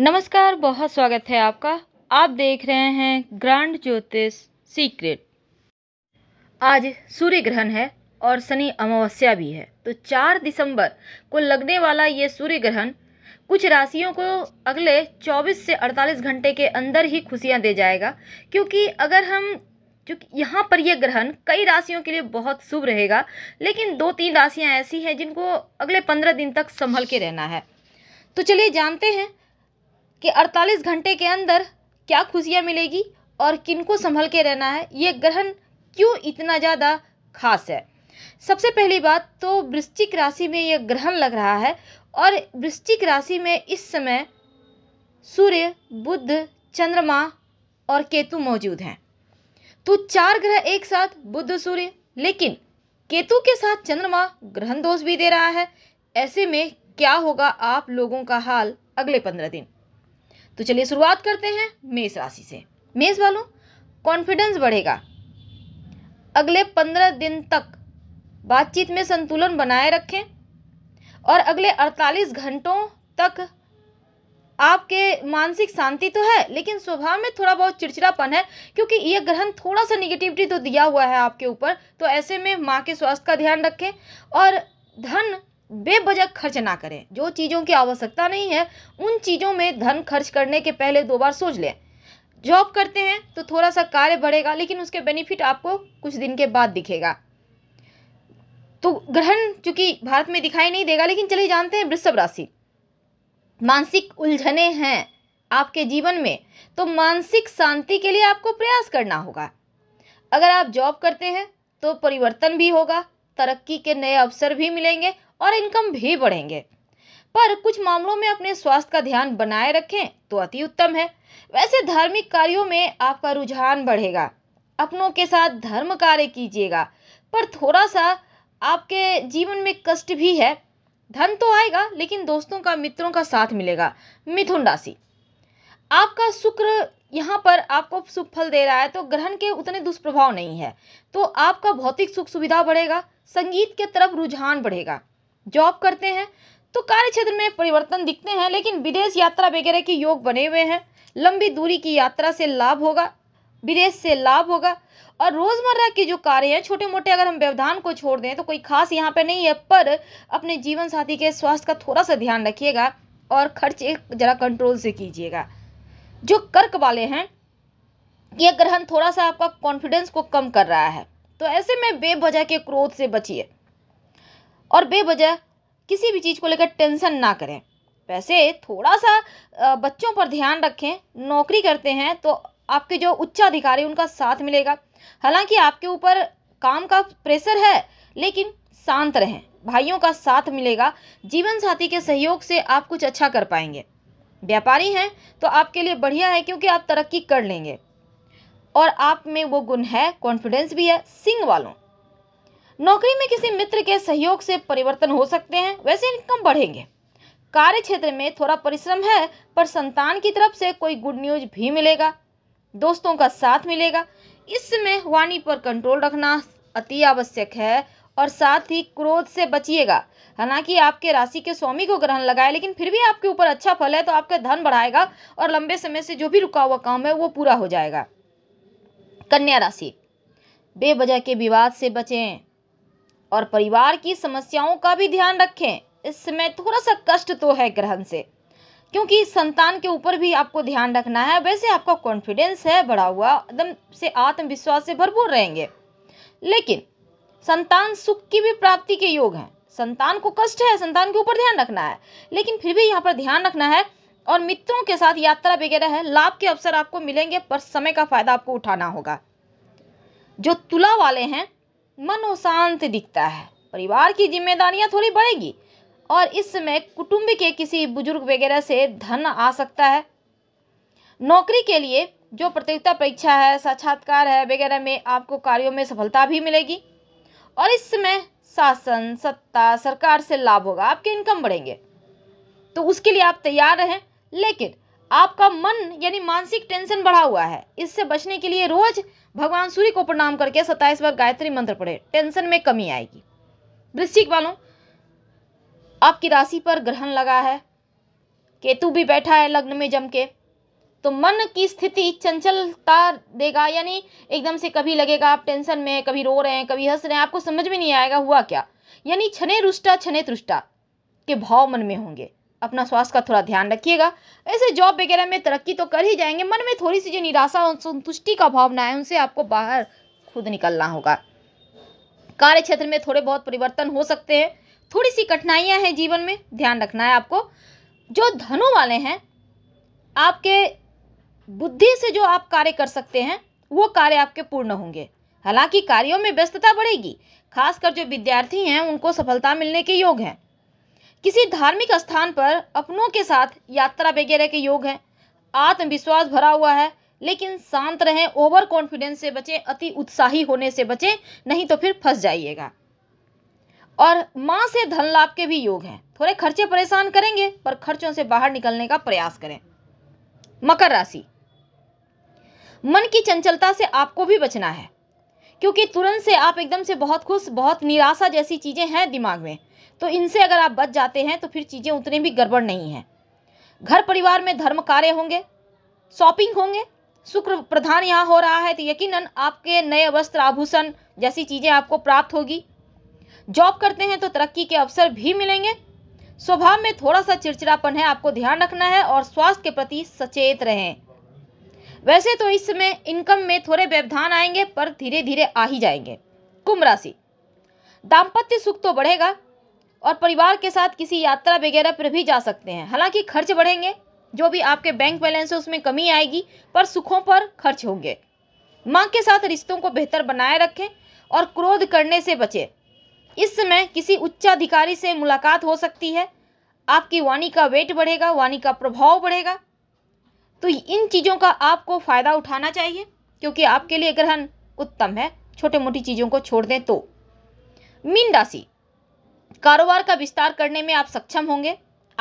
नमस्कार बहुत स्वागत है आपका आप देख रहे हैं ग्रांड ज्योतिष सीक्रेट आज सूर्य ग्रहण है और शनि अमावस्या भी है तो 4 दिसंबर को लगने वाला ये सूर्य ग्रहण कुछ राशियों को अगले 24 से 48 घंटे के अंदर ही खुशियां दे जाएगा क्योंकि अगर हम क्योंकि यहाँ पर यह ग्रहण कई राशियों के लिए बहुत शुभ रहेगा लेकिन दो तीन राशियाँ ऐसी हैं जिनको अगले पंद्रह दिन तक संभल के रहना है तो चलिए जानते हैं कि 48 घंटे के अंदर क्या खुशियाँ मिलेगी और किनको संभल के रहना है ये ग्रहण क्यों इतना ज़्यादा खास है सबसे पहली बात तो वृश्चिक राशि में यह ग्रहण लग रहा है और वृश्चिक राशि में इस समय सूर्य बुद्ध चंद्रमा और केतु मौजूद हैं तो चार ग्रह एक साथ बुद्ध सूर्य लेकिन केतु के साथ चंद्रमा ग्रहण दोष भी दे रहा है ऐसे में क्या होगा आप लोगों का हाल अगले पंद्रह दिन तो चलिए शुरुआत करते हैं मेष राशि से मेष वालों कॉन्फिडेंस बढ़ेगा अगले पंद्रह दिन तक बातचीत में संतुलन बनाए रखें और अगले अड़तालीस घंटों तक आपके मानसिक शांति तो है लेकिन स्वभाव में थोड़ा बहुत चिड़चिड़ापन है क्योंकि ये ग्रहण थोड़ा सा निगेटिविटी तो दिया हुआ है आपके ऊपर तो ऐसे में माँ के स्वास्थ्य का ध्यान रखें और धन बेबजक खर्च ना करें जो चीज़ों की आवश्यकता नहीं है उन चीज़ों में धन खर्च करने के पहले दो बार सोच लें जॉब करते हैं तो थोड़ा सा कार्य बढ़ेगा लेकिन उसके बेनिफिट आपको कुछ दिन के बाद दिखेगा तो ग्रहण चूंकि भारत में दिखाई नहीं देगा लेकिन चलिए जानते हैं वृषभ राशि मानसिक उलझने हैं आपके जीवन में तो मानसिक शांति के लिए आपको प्रयास करना होगा अगर आप जॉब करते हैं तो परिवर्तन भी होगा तरक्की के नए अवसर भी मिलेंगे और इनकम भी बढ़ेंगे पर कुछ मामलों में अपने स्वास्थ्य का ध्यान बनाए रखें तो अति उत्तम है वैसे धार्मिक कार्यों में आपका रुझान बढ़ेगा अपनों के साथ धर्म कार्य कीजिएगा पर थोड़ा सा आपके जीवन में कष्ट भी है धन तो आएगा लेकिन दोस्तों का मित्रों का साथ मिलेगा मिथुन राशि आपका शुक्र यहाँ पर आपको सुख फल दे रहा है तो ग्रहण के उतने दुष्प्रभाव नहीं है तो आपका भौतिक सुख सुविधा बढ़ेगा संगीत के तरफ रुझान बढ़ेगा जॉब करते हैं तो कार्य क्षेत्र में परिवर्तन दिखते हैं लेकिन विदेश यात्रा वगैरह के योग बने हुए हैं लंबी दूरी की यात्रा से लाभ होगा विदेश से लाभ होगा और रोज़मर्रा के जो कार्य हैं छोटे मोटे अगर हम व्यवधान को छोड़ दें तो कोई खास यहाँ पर नहीं है पर अपने जीवन साथी के स्वास्थ्य का थोड़ा सा ध्यान रखिएगा और खर्च एक ज़रा कंट्रोल से कीजिएगा जो कर्क वाले हैं ये ग्रहण थोड़ा सा आपका कॉन्फिडेंस को कम कर रहा है तो ऐसे में बेबजह के क्रोध से बचिए और बेवजह किसी भी चीज़ को लेकर टेंशन ना करें वैसे थोड़ा सा बच्चों पर ध्यान रखें नौकरी करते हैं तो आपके जो उच्चाधिकारी उनका साथ मिलेगा हालांकि आपके ऊपर काम का प्रेशर है लेकिन शांत रहें भाइयों का साथ मिलेगा जीवन साथी के सहयोग से आप कुछ अच्छा कर पाएंगे व्यापारी हैं तो आपके लिए बढ़िया है क्योंकि आप तरक्की कर लेंगे और आप में वो गुण है कॉन्फिडेंस भी है सिंग वालों नौकरी में किसी मित्र के सहयोग से परिवर्तन हो सकते हैं वैसे इनकम बढ़ेंगे कार्य क्षेत्र में थोड़ा परिश्रम है पर संतान की तरफ से कोई गुड न्यूज भी मिलेगा दोस्तों का साथ मिलेगा इस समय वाणी पर कंट्रोल रखना अति आवश्यक है और साथ ही क्रोध से बचिएगा हालांकि आपके राशि के स्वामी को ग्रहण लगाए लेकिन फिर भी आपके ऊपर अच्छा फल है तो आपका धन बढ़ाएगा और लंबे समय से जो भी रुका हुआ काम है वो पूरा हो जाएगा कन्या राशि बेवजह के विवाद से बचें और परिवार की समस्याओं का भी ध्यान रखें इस समय थोड़ा सा कष्ट तो है ग्रहण से क्योंकि संतान के ऊपर भी आपको ध्यान रखना है वैसे आपका कॉन्फिडेंस है बढ़ा हुआ एकदम से आत्मविश्वास से भरपूर रहेंगे लेकिन संतान सुख की भी प्राप्ति के योग हैं संतान को कष्ट है संतान के ऊपर ध्यान रखना है लेकिन फिर भी यहाँ पर ध्यान रखना है और मित्रों के साथ यात्रा वगैरह है लाभ के अवसर आपको मिलेंगे पर समय का फायदा आपको उठाना होगा जो तुला वाले हैं मन अशांत दिखता है परिवार की जिम्मेदारियां थोड़ी बढ़ेगी और इस समय कुटुंब के किसी बुजुर्ग वगैरह से धन आ सकता है नौकरी के लिए जो प्रतियोगिता परीक्षा है साक्षात्कार है वगैरह में आपको कार्यों में सफलता भी मिलेगी और इस समय शासन सत्ता सरकार से लाभ होगा आपके इनकम बढ़ेंगे तो उसके लिए आप तैयार रहें लेकिन आपका मन यानी मानसिक टेंशन बढ़ा हुआ है इससे बचने के लिए रोज भगवान सूर्य को प्रणाम करके सत्ताईस बार गायत्री मंत्र पढ़े टेंशन में कमी आएगी वृश्चिक वालों आपकी राशि पर ग्रहण लगा है केतु भी बैठा है लग्न में जम के तो मन की स्थिति चंचलता देगा यानी एकदम से कभी लगेगा आप टेंशन में कभी रो रहे हैं कभी हंस रहे हैं आपको समझ में नहीं आएगा हुआ क्या यानी छने रुष्टा छने तुष्टा के भाव मन में होंगे अपना स्वास्थ्य का थोड़ा ध्यान रखिएगा ऐसे जॉब वगैरह में तरक्की तो कर ही जाएंगे मन में थोड़ी सी जो निराशा और संतुष्टि का भावना है उनसे आपको बाहर खुद निकलना होगा कार्य क्षेत्र में थोड़े बहुत परिवर्तन हो सकते हैं थोड़ी सी कठिनाइयाँ हैं जीवन में ध्यान रखना है आपको जो धनु वाले हैं आपके बुद्धि से जो आप कार्य कर सकते हैं वो कार्य आपके पूर्ण होंगे हालांकि कार्यों में व्यस्तता बढ़ेगी खासकर जो विद्यार्थी हैं उनको सफलता मिलने के योग हैं किसी धार्मिक स्थान पर अपनों के साथ यात्रा वगैरह के योग हैं आत्मविश्वास भरा हुआ है लेकिन शांत रहें ओवर कॉन्फिडेंस से बचें अति उत्साही होने से बचें नहीं तो फिर फंस जाइएगा और माँ से धन लाभ के भी योग हैं थोड़े खर्चे परेशान करेंगे पर खर्चों से बाहर निकलने का प्रयास करें मकर राशि मन की चंचलता से आपको भी बचना है क्योंकि तुरंत से आप एकदम से बहुत खुश बहुत निराशा जैसी चीज़ें हैं दिमाग में तो इनसे अगर आप बच जाते हैं तो फिर चीज़ें उतनी भी गड़बड़ नहीं हैं घर परिवार में धर्म कार्य होंगे शॉपिंग होंगे शुक्र प्रधान यहाँ हो रहा है तो यकीनन आपके नए वस्त्र आभूषण जैसी चीज़ें आपको प्राप्त होगी जॉब करते हैं तो तरक्की के अवसर भी मिलेंगे स्वभाव में थोड़ा सा चिड़चिड़ापन है आपको ध्यान रखना है और स्वास्थ्य के प्रति सचेत रहें वैसे तो इस समय इनकम में थोड़े व्यवधान आएंगे पर धीरे धीरे आ ही जाएंगे कुंभ राशि दाम्पत्य सुख तो बढ़ेगा और परिवार के साथ किसी यात्रा वगैरह पर भी जा सकते हैं हालांकि खर्च बढ़ेंगे जो भी आपके बैंक बैलेंस है उसमें कमी आएगी पर सुखों पर खर्च होंगे माँ के साथ रिश्तों को बेहतर बनाए रखें और क्रोध करने से बचें इस समय किसी उच्चाधिकारी से मुलाकात हो सकती है आपकी वाणी का वेट बढ़ेगा वाणी का प्रभाव बढ़ेगा तो इन चीज़ों का आपको फ़ायदा उठाना चाहिए क्योंकि आपके लिए ग्रहण उत्तम है छोटे मोटी चीज़ों को छोड़ दें तो मीन राशि कारोबार का विस्तार करने में आप सक्षम होंगे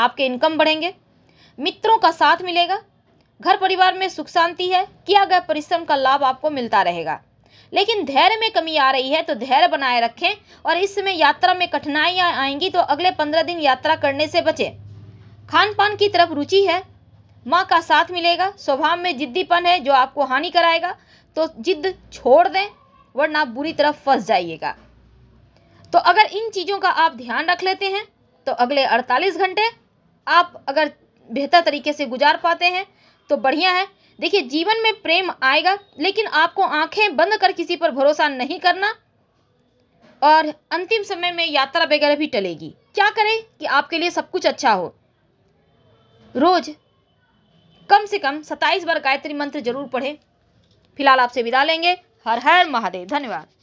आपके इनकम बढ़ेंगे मित्रों का साथ मिलेगा घर परिवार में सुख शांति है किया गया परिश्रम का लाभ आपको मिलता रहेगा लेकिन धैर्य में कमी आ रही है तो धैर्य बनाए रखें और इस समय यात्रा में कठिनाइयाँ आएंगी तो अगले पंद्रह दिन यात्रा करने से बचें खान पान की तरफ रुचि है माँ का साथ मिलेगा स्वभाव में जिद्दीपन है जो आपको हानि कराएगा तो जिद्द छोड़ दें वरना बुरी तरह फंस जाइएगा तो अगर इन चीज़ों का आप ध्यान रख लेते हैं तो अगले 48 घंटे आप अगर बेहतर तरीके से गुजार पाते हैं तो बढ़िया है देखिए जीवन में प्रेम आएगा लेकिन आपको आंखें बंद कर किसी पर भरोसा नहीं करना और अंतिम समय में यात्रा वगैरह भी टलेगी क्या करें कि आपके लिए सब कुछ अच्छा हो रोज़ कम से कम सत्ताईस बार गायत्री मंत्र जरूर पढ़ें फिलहाल आपसे विदा लेंगे हर हर महादेव धन्यवाद